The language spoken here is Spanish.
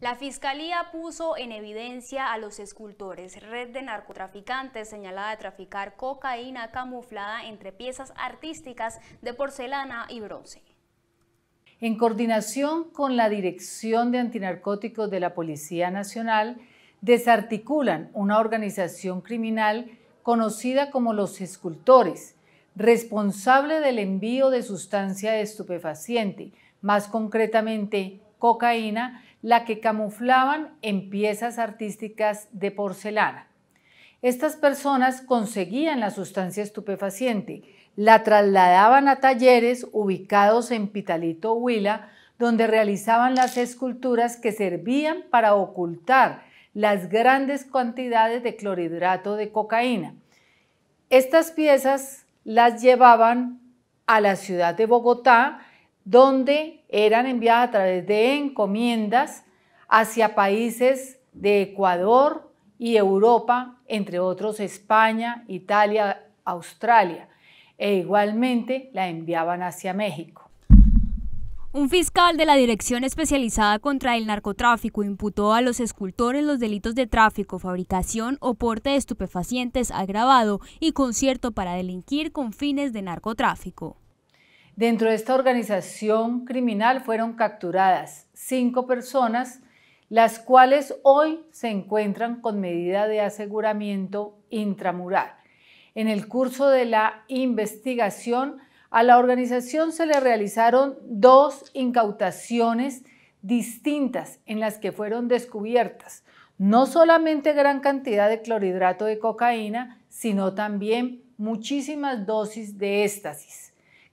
La fiscalía puso en evidencia a los escultores, red de narcotraficantes señalada de traficar cocaína camuflada entre piezas artísticas de porcelana y bronce. En coordinación con la Dirección de Antinarcóticos de la Policía Nacional, desarticulan una organización criminal conocida como los escultores, responsable del envío de sustancia estupefaciente, más concretamente cocaína, la que camuflaban en piezas artísticas de porcelana. Estas personas conseguían la sustancia estupefaciente, la trasladaban a talleres ubicados en Pitalito Huila, donde realizaban las esculturas que servían para ocultar las grandes cantidades de clorhidrato de cocaína. Estas piezas las llevaban a la ciudad de Bogotá, donde eran enviadas a través de encomiendas hacia países de Ecuador y Europa, entre otros España, Italia, Australia, e igualmente la enviaban hacia México. Un fiscal de la Dirección Especializada contra el Narcotráfico imputó a los escultores los delitos de tráfico, fabricación o porte de estupefacientes agravado y concierto para delinquir con fines de narcotráfico. Dentro de esta organización criminal fueron capturadas cinco personas, las cuales hoy se encuentran con medida de aseguramiento intramural. En el curso de la investigación, a la organización se le realizaron dos incautaciones distintas en las que fueron descubiertas no solamente gran cantidad de clorhidrato de cocaína, sino también muchísimas dosis de éxtasis